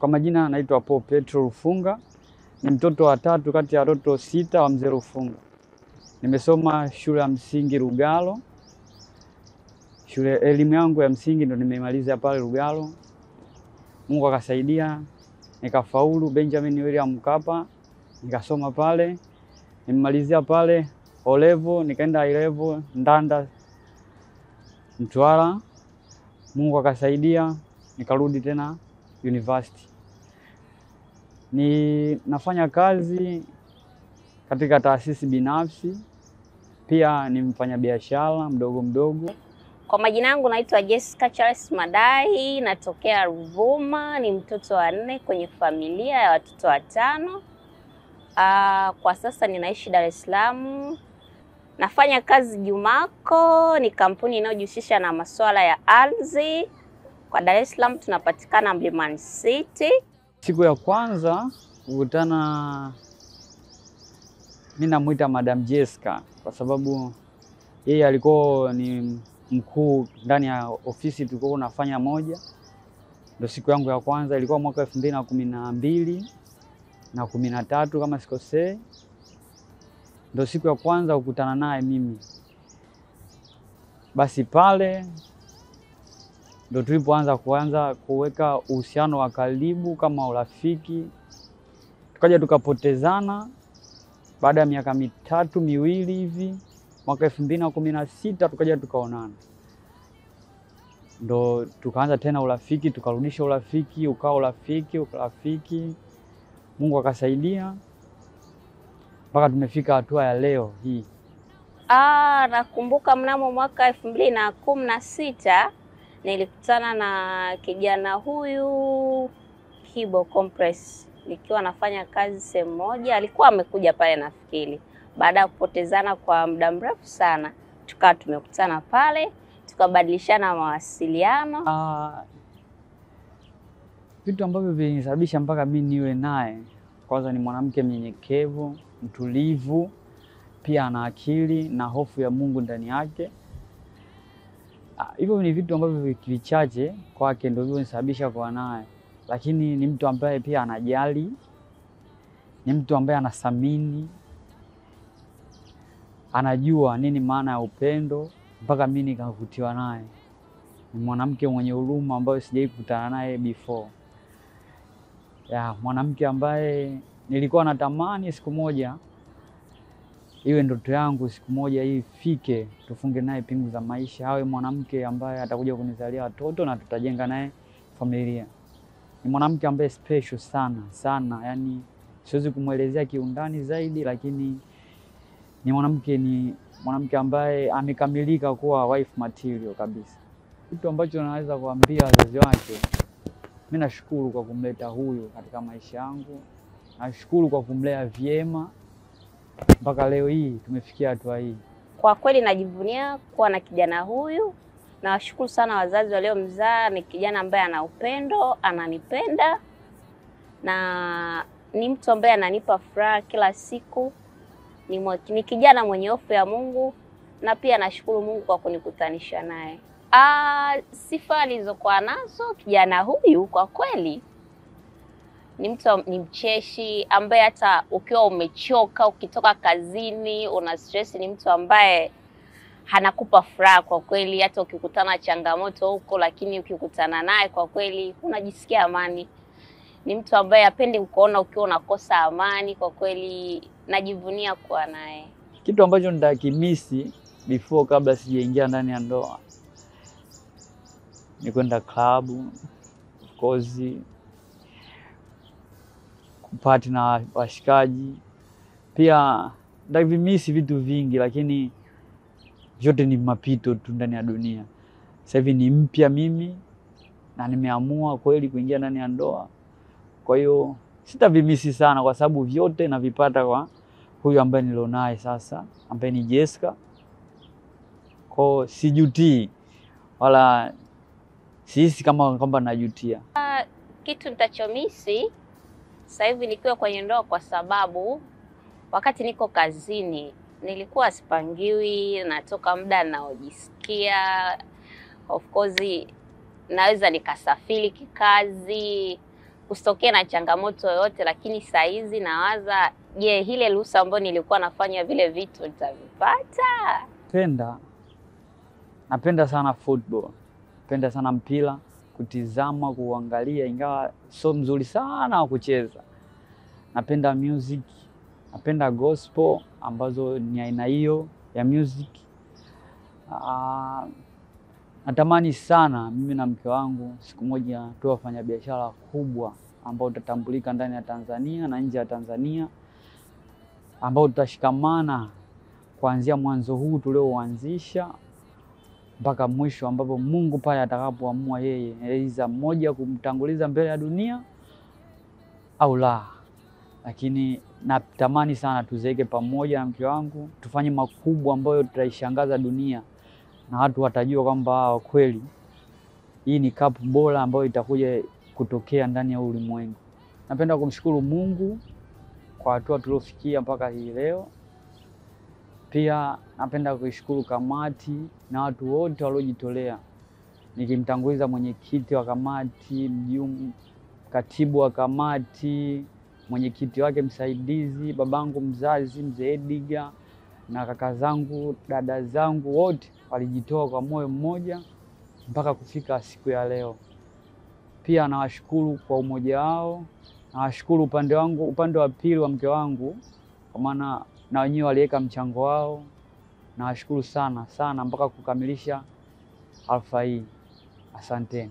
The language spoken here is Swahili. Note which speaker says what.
Speaker 1: Kwa majina naitwa Paul Petro Rufunga, ni mtoto wa tatu kati ya watoto sita wa mzee Rufunga. Nimesoma shule ya msingi Lugalo, shule elimu yangu ya msingi ndo nimeimaliza pale Lugalo. Mungu akasaidia nikafaulu Benjamin William Mkapa, nikasoma pale, nimemalizia pale olevo, nikaenda ilevo Ndanda Mtwara. Mungu akasaidia nikarudi tena university ni nafanya kazi katika taasisi binafsi, pia ni mfanyabiashara mdogo mdogo.
Speaker 2: Kwa majina yangu naitwa Jessica Charles Madai, natokea Ruvuma, ni mtoto wa nne kwenye familia ya watoto watano. Uh, kwa sasa ninaishi Dar es Salaam. Nafanya kazi Jumaco, ni kampuni inayojihusisha na masuala ya ardhi. Kwa Dar es Salaam tunapatikana Mlimani City.
Speaker 1: Siku ya kwanza kukutana, mi namwita Madam Jessica kwa sababu yeye alikuwa ni mkuu ndani ya ofisi tulikuwa unafanya moja. Ndo siku yangu ya kwanza ilikuwa mwaka elfu mbili na kumi na mbili na kumi na tatu kama sikosee, ndo siku ya kwanza kukutana naye mimi. Basi pale ndo tulipoanza kuanza kuweka uhusiano wa karibu kama urafiki, tukaja tukapotezana baada ya miaka mitatu miwili hivi, mwaka elfu mbili na kumi na sita tukaja tukaonana, ndo tukaanza tena urafiki, tukarudisha urafiki, ukawa urafiki, urafiki. Mungu akasaidia mpaka tumefika hatua ya leo hii.
Speaker 2: Ah, nakumbuka mnamo mwaka elfu mbili na kumi na sita Nilikutana na kijana huyu Kibo Compress nikiwa nafanya kazi sehemu moja, alikuwa amekuja pale nafikiri, baada ya kupotezana kwa muda mrefu sana, tukawa tumekutana pale tukabadilishana mawasiliano. Ah,
Speaker 1: vitu uh, ambavyo vilisababisha mpaka mi niwe naye, kwanza ni mwanamke mnyenyekevu, mtulivu, pia ana akili na hofu ya Mungu ndani yake. Ah, hivyo ni vitu ambavyo vichache kwake ndio vinanisababisha kuwa naye, lakini ni mtu ambaye pia anajali, ni mtu ambaye anathamini, anajua nini maana ya upendo mpaka mimi nikavutiwa naye. Ni mwanamke mwenye huruma ambayo sijai kukutana naye before ya mwanamke ambaye nilikuwa natamani siku moja iwe ndoto yangu siku moja hii ifike, tufunge naye pingu za maisha, awe mwanamke ambaye atakuja kunizalia watoto na tutajenga naye familia. Ni mwanamke ambaye special sana sana, yani siwezi kumwelezea kiundani zaidi, lakini ni mwanamke ni mwanamke ambaye amekamilika kuwa wife material kabisa. Kitu ambacho naweza kuambia wazazi wake, mimi nashukuru kwa kumleta huyu katika maisha yangu, nashukuru kwa kumlea vyema mpaka leo hii tumefikia hatua hii.
Speaker 2: Kwa kweli najivunia kuwa na kijana huyu. Nawashukuru sana wazazi waliomzaa. Ni kijana ambaye ana upendo, ananipenda na ni mtu ambaye ananipa furaha kila siku. Ni, ni kijana mwenye hofu ya Mungu na pia nashukuru Mungu kwa kunikutanisha naye. Ah, sifa nilizokuwa nazo kijana huyu kwa kweli ni mtu ni mcheshi ambaye hata ukiwa umechoka ukitoka kazini una stress, ni mtu ambaye anakupa furaha kwa kweli. Hata ukikutana changamoto huko, lakini ukikutana naye kwa kweli unajisikia amani. Ni mtu ambaye apende kukuona ukiwa unakosa amani. Kwa kweli najivunia kuwa naye.
Speaker 1: Kitu ambacho nitakimisi before, kabla sijaingia ndani ya ndoa, ni kwenda klabu kozi kupati na washikaji pia. Ndavimisi vitu vingi, lakini vyote ni mapito tu ndani ya dunia. Sasa hivi ni mpya mimi na nimeamua kweli kuingia ndani ya ndoa, kwa hiyo sitavimisi sana, kwa sababu vyote navipata kwa huyu ambaye nilionaye sasa, ambaye ni Jessica. Kwa sijutii wala sihisi kama kwamba najutia
Speaker 2: ah, kitu nitachomisi sasa hivi nikiwa kwenye ndoa, kwa sababu wakati niko kazini nilikuwa sipangiwi, natoka muda naojisikia. Of course naweza nikasafiri kikazi kusitokea na changamoto yoyote, lakini saa hizi nawaza, je, ile ruhusa ambayo nilikuwa nafanya vile vitu nitavipata?
Speaker 1: Penda napenda sana football, napenda sana mpira kutizama, kuangalia, ingawa sio mzuri sana wa kucheza. Napenda music, napenda gospel ambazo ni aina hiyo ya music. Aa, ah, natamani sana mimi na mke wangu siku moja tu wafanya biashara kubwa ambao tutatambulika ndani ya Tanzania na nje ya Tanzania, ambao tutashikamana kuanzia mwanzo huu tulioanzisha mpaka mwisho, ambapo Mungu pale atakapoamua yeye, aidha mmoja kumtanguliza mbele ya dunia au la. Lakini natamani sana tuzeeke pamoja na mke wangu, tufanye makubwa ambayo tutaishangaza dunia na watu watajua kwamba kweli hii ni kapu bora ambayo itakuja kutokea ndani ya ulimwengu. Napenda kumshukuru Mungu kwa hatua tuliofikia mpaka hii leo. Pia napenda kuishukuru kamati na watu wote waliojitolea, nikimtanguliza mwenyekiti wa kamati, mjum, katibu wa kamati, mwenyekiti wake msaidizi, babangu mzazi mzee Edgar na kaka zangu, dada zangu, wote walijitoa kwa moyo mmoja mpaka kufika siku ya leo. Pia nawashukuru kwa umoja wao, nawashukuru upande wangu, upande wa pili wa mke wangu, kwa maana na wenyewe waliweka mchango wao, nawashukuru sana sana mpaka kukamilisha alfa hii. Asanteni.